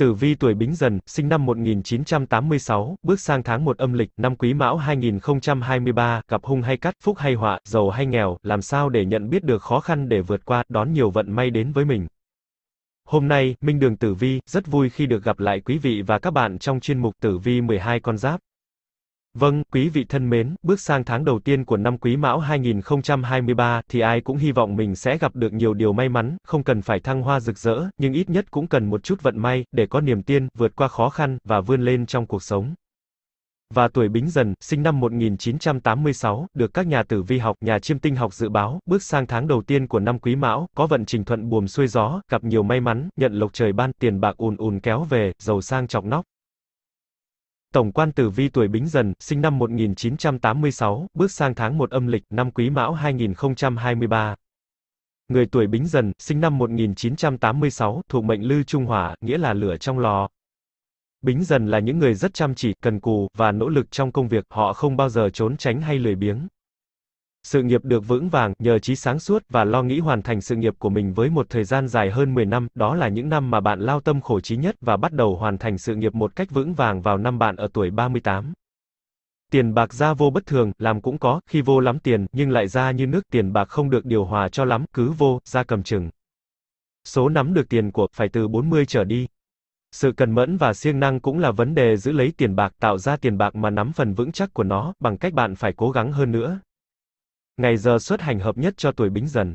Tử vi tuổi Bính Dần, sinh năm 1986, bước sang tháng 1 âm lịch, năm Quý Mão 2023, gặp hung hay cắt, phúc hay họa, giàu hay nghèo, làm sao để nhận biết được khó khăn để vượt qua, đón nhiều vận may đến với mình. Hôm nay, Minh Đường Tử Vi, rất vui khi được gặp lại quý vị và các bạn trong chuyên mục Tử Vi 12 con giáp. Vâng, quý vị thân mến, bước sang tháng đầu tiên của năm Quý Mão 2023 thì ai cũng hy vọng mình sẽ gặp được nhiều điều may mắn, không cần phải thăng hoa rực rỡ, nhưng ít nhất cũng cần một chút vận may để có niềm tin, vượt qua khó khăn và vươn lên trong cuộc sống. Và tuổi Bính Dần, sinh năm 1986, được các nhà tử vi học, nhà chiêm tinh học dự báo, bước sang tháng đầu tiên của năm Quý Mão, có vận trình thuận buồm xuôi gió, gặp nhiều may mắn, nhận lộc trời ban, tiền bạc ùn ùn kéo về, giàu sang chọc nóc. Tổng quan tử vi tuổi Bính Dần, sinh năm 1986, bước sang tháng 1 âm lịch, năm Quý Mão 2023. Người tuổi Bính Dần, sinh năm 1986, thuộc mệnh Lư Trung Hỏa, nghĩa là lửa trong lò. Bính Dần là những người rất chăm chỉ, cần cù, và nỗ lực trong công việc, họ không bao giờ trốn tránh hay lười biếng. Sự nghiệp được vững vàng, nhờ trí sáng suốt, và lo nghĩ hoàn thành sự nghiệp của mình với một thời gian dài hơn 10 năm, đó là những năm mà bạn lao tâm khổ trí nhất, và bắt đầu hoàn thành sự nghiệp một cách vững vàng vào năm bạn ở tuổi 38. Tiền bạc ra vô bất thường, làm cũng có, khi vô lắm tiền, nhưng lại ra như nước, tiền bạc không được điều hòa cho lắm, cứ vô, ra cầm chừng. Số nắm được tiền của, phải từ 40 trở đi. Sự cần mẫn và siêng năng cũng là vấn đề giữ lấy tiền bạc, tạo ra tiền bạc mà nắm phần vững chắc của nó, bằng cách bạn phải cố gắng hơn nữa. Ngày giờ xuất hành hợp nhất cho tuổi Bính Dần.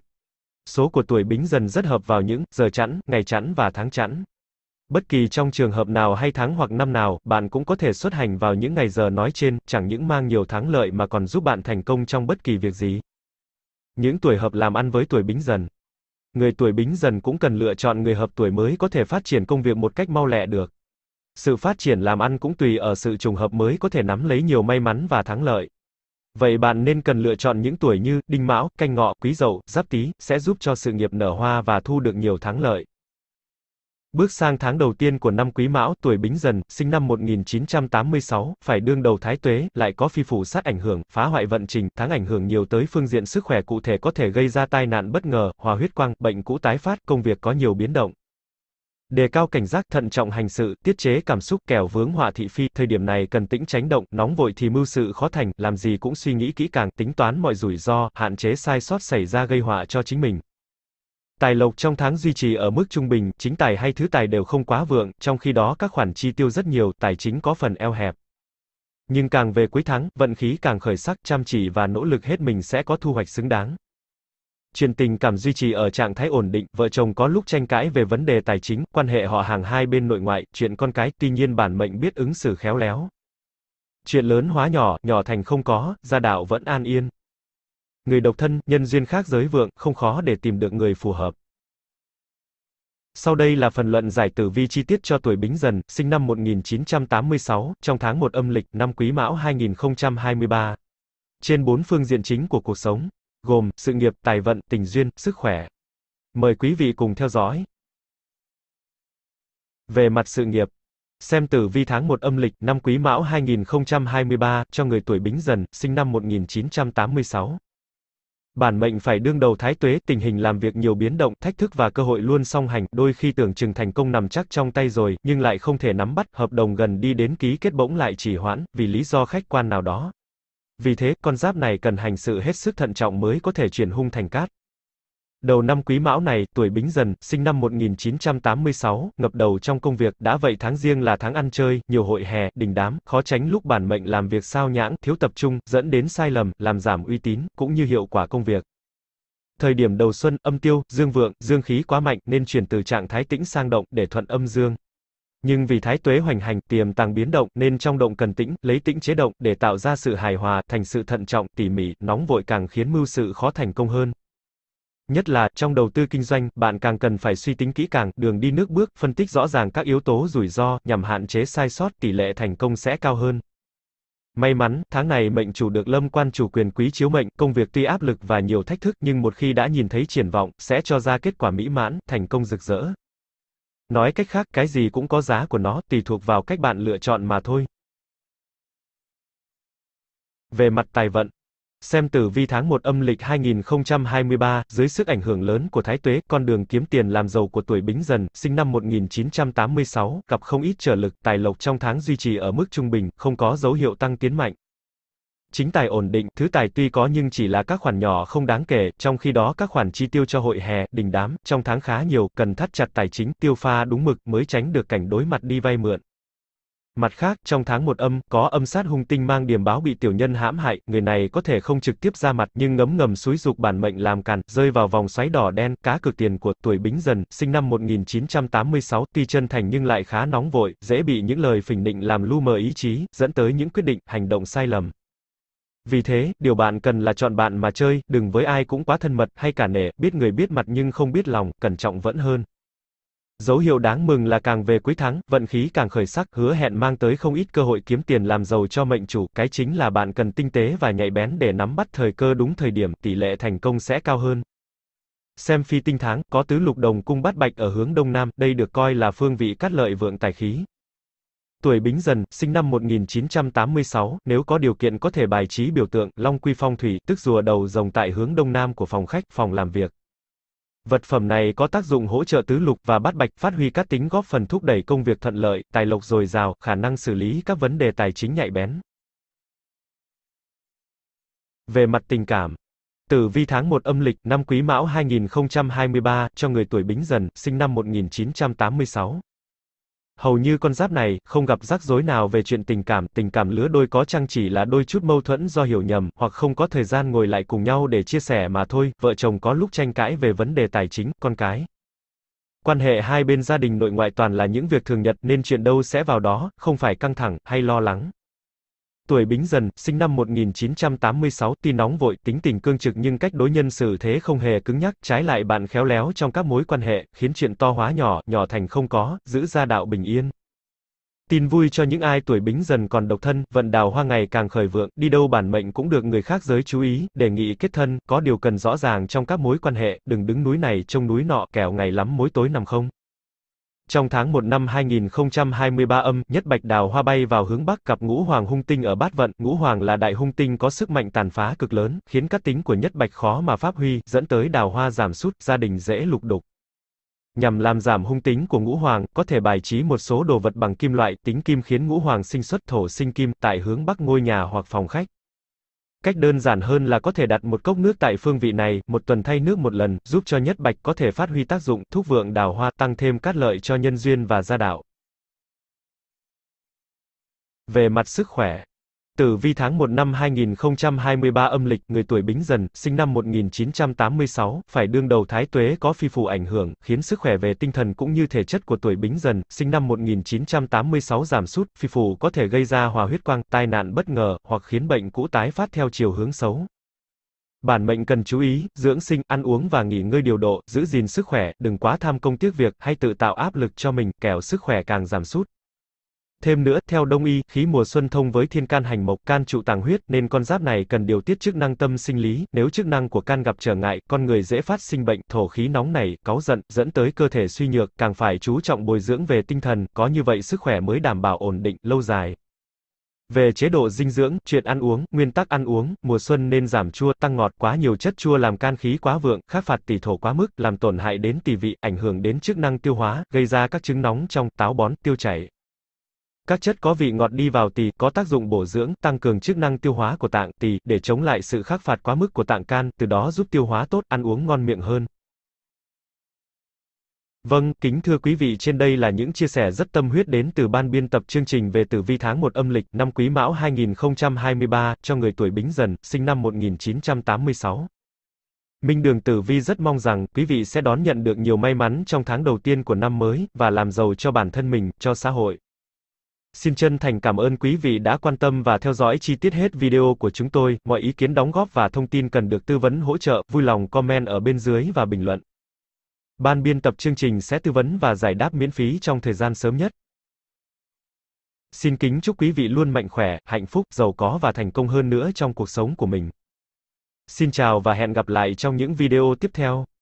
Số của tuổi Bính Dần rất hợp vào những giờ chẵn, ngày chẵn và tháng chẵn. Bất kỳ trong trường hợp nào hay tháng hoặc năm nào, bạn cũng có thể xuất hành vào những ngày giờ nói trên, chẳng những mang nhiều thắng lợi mà còn giúp bạn thành công trong bất kỳ việc gì. Những tuổi hợp làm ăn với tuổi Bính Dần. Người tuổi Bính Dần cũng cần lựa chọn người hợp tuổi mới có thể phát triển công việc một cách mau lẹ được. Sự phát triển làm ăn cũng tùy ở sự trùng hợp mới có thể nắm lấy nhiều may mắn và thắng lợi. Vậy bạn nên cần lựa chọn những tuổi như Đinh Mão, Canh Ngọ, Quý Dậu, Giáp Tý sẽ giúp cho sự nghiệp nở hoa và thu được nhiều thắng lợi. Bước sang tháng đầu tiên của năm Quý Mão, tuổi Bính Dần, sinh năm 1986, phải đương đầu thái tuế, lại có phi phủ sát ảnh hưởng, phá hoại vận trình, tháng ảnh hưởng nhiều tới phương diện sức khỏe cụ thể có thể gây ra tai nạn bất ngờ, hòa huyết quang, bệnh cũ tái phát, công việc có nhiều biến động. Đề cao cảnh giác, thận trọng hành sự, tiết chế cảm xúc kẻo vướng họa thị phi, thời điểm này cần tĩnh tránh động, nóng vội thì mưu sự khó thành, làm gì cũng suy nghĩ kỹ càng, tính toán mọi rủi ro, hạn chế sai sót xảy ra gây họa cho chính mình. Tài lộc trong tháng duy trì ở mức trung bình, chính tài hay thứ tài đều không quá vượng, trong khi đó các khoản chi tiêu rất nhiều, tài chính có phần eo hẹp. Nhưng càng về cuối tháng, vận khí càng khởi sắc, chăm chỉ và nỗ lực hết mình sẽ có thu hoạch xứng đáng. Chuyện tình cảm duy trì ở trạng thái ổn định, vợ chồng có lúc tranh cãi về vấn đề tài chính, quan hệ họ hàng hai bên nội ngoại, chuyện con cái, tuy nhiên bản mệnh biết ứng xử khéo léo. Chuyện lớn hóa nhỏ, nhỏ thành không có, gia đạo vẫn an yên. Người độc thân, nhân duyên khác giới vượng, không khó để tìm được người phù hợp. Sau đây là phần luận giải tử vi chi tiết cho tuổi Bính Dần, sinh năm 1986, trong tháng 1 âm lịch, năm Quý Mão 2023. Trên bốn phương diện chính của cuộc sống gồm sự nghiệp, tài vận, tình duyên, sức khỏe. Mời quý vị cùng theo dõi. Về mặt sự nghiệp, xem tử vi tháng 1 âm lịch năm Quý Mão 2023 cho người tuổi Bính Dần, sinh năm 1986. Bản mệnh phải đương đầu thái tuế, tình hình làm việc nhiều biến động, thách thức và cơ hội luôn song hành, đôi khi tưởng chừng thành công nằm chắc trong tay rồi, nhưng lại không thể nắm bắt, hợp đồng gần đi đến ký kết bỗng lại trì hoãn, vì lý do khách quan nào đó. Vì thế, con giáp này cần hành sự hết sức thận trọng mới có thể chuyển hung thành cát. Đầu năm quý mão này, tuổi bính dần, sinh năm 1986, ngập đầu trong công việc, đã vậy tháng riêng là tháng ăn chơi, nhiều hội hè, đình đám, khó tránh lúc bản mệnh làm việc sao nhãng, thiếu tập trung, dẫn đến sai lầm, làm giảm uy tín, cũng như hiệu quả công việc. Thời điểm đầu xuân, âm tiêu, dương vượng, dương khí quá mạnh nên chuyển từ trạng thái tĩnh sang động để thuận âm dương. Nhưng vì thái tuế hoành hành, tiềm tàng biến động, nên trong động cần tĩnh, lấy tĩnh chế động, để tạo ra sự hài hòa, thành sự thận trọng, tỉ mỉ, nóng vội càng khiến mưu sự khó thành công hơn. Nhất là, trong đầu tư kinh doanh, bạn càng cần phải suy tính kỹ càng, đường đi nước bước, phân tích rõ ràng các yếu tố rủi ro, nhằm hạn chế sai sót, tỷ lệ thành công sẽ cao hơn. May mắn, tháng này mệnh chủ được lâm quan chủ quyền quý chiếu mệnh, công việc tuy áp lực và nhiều thách thức nhưng một khi đã nhìn thấy triển vọng, sẽ cho ra kết quả mỹ mãn, thành công rực rỡ. Nói cách khác, cái gì cũng có giá của nó, tùy thuộc vào cách bạn lựa chọn mà thôi. Về mặt tài vận, xem tử vi tháng 1 âm lịch 2023, dưới sức ảnh hưởng lớn của Thái Tuế, con đường kiếm tiền làm giàu của tuổi Bính Dần, sinh năm 1986, gặp không ít trở lực, tài lộc trong tháng duy trì ở mức trung bình, không có dấu hiệu tăng tiến mạnh. Chính tài ổn định, thứ tài tuy có nhưng chỉ là các khoản nhỏ không đáng kể, trong khi đó các khoản chi tiêu cho hội hè, đình đám, trong tháng khá nhiều, cần thắt chặt tài chính, tiêu pha đúng mực mới tránh được cảnh đối mặt đi vay mượn. Mặt khác, trong tháng một âm, có âm sát hung tinh mang điểm báo bị tiểu nhân hãm hại, người này có thể không trực tiếp ra mặt nhưng ngấm ngầm suối dục bản mệnh làm càn, rơi vào vòng xoáy đỏ đen, cá cược tiền của tuổi Bính Dần, sinh năm 1986, tuy chân thành nhưng lại khá nóng vội, dễ bị những lời phỉnh định làm lu mờ ý chí, dẫn tới những quyết định, hành động sai lầm. Vì thế, điều bạn cần là chọn bạn mà chơi, đừng với ai cũng quá thân mật hay cả nể, biết người biết mặt nhưng không biết lòng, cẩn trọng vẫn hơn. Dấu hiệu đáng mừng là càng về cuối tháng, vận khí càng khởi sắc, hứa hẹn mang tới không ít cơ hội kiếm tiền làm giàu cho mệnh chủ, cái chính là bạn cần tinh tế và nhạy bén để nắm bắt thời cơ đúng thời điểm, tỷ lệ thành công sẽ cao hơn. Xem phi tinh tháng, có tứ lục đồng cung bát bạch ở hướng đông nam, đây được coi là phương vị cát lợi vượng tài khí tuổi Bính Dần, sinh năm 1986, nếu có điều kiện có thể bài trí biểu tượng Long Quy Phong Thủy, tức rùa đầu rồng tại hướng đông nam của phòng khách, phòng làm việc. Vật phẩm này có tác dụng hỗ trợ tứ lục và bát bạch, phát huy các tính góp phần thúc đẩy công việc thuận lợi, tài lộc dồi dào, khả năng xử lý các vấn đề tài chính nhạy bén. Về mặt tình cảm, Tử vi tháng 1 âm lịch năm Quý Mão 2023 cho người tuổi Bính Dần, sinh năm 1986. Hầu như con giáp này không gặp rắc rối nào về chuyện tình cảm, tình cảm lứa đôi có chăng chỉ là đôi chút mâu thuẫn do hiểu nhầm hoặc không có thời gian ngồi lại cùng nhau để chia sẻ mà thôi, vợ chồng có lúc tranh cãi về vấn đề tài chính, con cái. Quan hệ hai bên gia đình nội ngoại toàn là những việc thường nhật nên chuyện đâu sẽ vào đó, không phải căng thẳng hay lo lắng. Tuổi Bính Dần, sinh năm 1986, tuy nóng vội, tính tình cương trực nhưng cách đối nhân xử thế không hề cứng nhắc, trái lại bạn khéo léo trong các mối quan hệ, khiến chuyện to hóa nhỏ, nhỏ thành không có, giữ gia đạo bình yên. Tin vui cho những ai tuổi Bính Dần còn độc thân, vận đào hoa ngày càng khởi vượng, đi đâu bản mệnh cũng được người khác giới chú ý, đề nghị kết thân, có điều cần rõ ràng trong các mối quan hệ, đừng đứng núi này trông núi nọ, kẻo ngày lắm mối tối nằm không. Trong tháng 1 năm 2023 âm, nhất bạch đào hoa bay vào hướng Bắc gặp ngũ hoàng hung tinh ở bát vận, ngũ hoàng là đại hung tinh có sức mạnh tàn phá cực lớn, khiến các tính của nhất bạch khó mà phát huy, dẫn tới đào hoa giảm sút, gia đình dễ lục đục. Nhằm làm giảm hung tính của ngũ hoàng, có thể bài trí một số đồ vật bằng kim loại, tính kim khiến ngũ hoàng sinh xuất thổ sinh kim tại hướng Bắc ngôi nhà hoặc phòng khách. Cách đơn giản hơn là có thể đặt một cốc nước tại phương vị này, một tuần thay nước một lần, giúp cho nhất bạch có thể phát huy tác dụng, thúc vượng đào hoa, tăng thêm cát lợi cho nhân duyên và gia đạo. Về mặt sức khỏe Tử vi tháng 1 năm 2023 âm lịch, người tuổi Bính Dần, sinh năm 1986, phải đương đầu thái tuế có phi phù ảnh hưởng, khiến sức khỏe về tinh thần cũng như thể chất của tuổi Bính Dần, sinh năm 1986 giảm sút, phi phù có thể gây ra hòa huyết quang, tai nạn bất ngờ, hoặc khiến bệnh cũ tái phát theo chiều hướng xấu. Bản mệnh cần chú ý, dưỡng sinh, ăn uống và nghỉ ngơi điều độ, giữ gìn sức khỏe, đừng quá tham công tiếc việc, hay tự tạo áp lực cho mình, kẻo sức khỏe càng giảm sút. Thêm nữa, theo Đông y, khí mùa xuân thông với thiên can hành mộc, can trụ tàng huyết nên con giáp này cần điều tiết chức năng tâm sinh lý, nếu chức năng của can gặp trở ngại, con người dễ phát sinh bệnh, thổ khí nóng nảy cáu giận, dẫn tới cơ thể suy nhược, càng phải chú trọng bồi dưỡng về tinh thần, có như vậy sức khỏe mới đảm bảo ổn định lâu dài. Về chế độ dinh dưỡng, chuyện ăn uống, nguyên tắc ăn uống, mùa xuân nên giảm chua, tăng ngọt, quá nhiều chất chua làm can khí quá vượng, khắc phạt tỷ thổ quá mức, làm tổn hại đến tỳ vị, ảnh hưởng đến chức năng tiêu hóa, gây ra các chứng nóng trong, táo bón, tiêu chảy. Các chất có vị ngọt đi vào tỳ có tác dụng bổ dưỡng, tăng cường chức năng tiêu hóa của tạng tỳ để chống lại sự khắc phạt quá mức của tạng can, từ đó giúp tiêu hóa tốt, ăn uống ngon miệng hơn. Vâng, kính thưa quý vị, trên đây là những chia sẻ rất tâm huyết đến từ ban biên tập chương trình về tử vi tháng 1 âm lịch năm Quý Mão 2023 cho người tuổi Bính Dần, sinh năm 1986. Minh Đường Tử Vi rất mong rằng quý vị sẽ đón nhận được nhiều may mắn trong tháng đầu tiên của năm mới và làm giàu cho bản thân mình, cho xã hội. Xin chân thành cảm ơn quý vị đã quan tâm và theo dõi chi tiết hết video của chúng tôi. Mọi ý kiến đóng góp và thông tin cần được tư vấn hỗ trợ, vui lòng comment ở bên dưới và bình luận. Ban biên tập chương trình sẽ tư vấn và giải đáp miễn phí trong thời gian sớm nhất. Xin kính chúc quý vị luôn mạnh khỏe, hạnh phúc, giàu có và thành công hơn nữa trong cuộc sống của mình. Xin chào và hẹn gặp lại trong những video tiếp theo.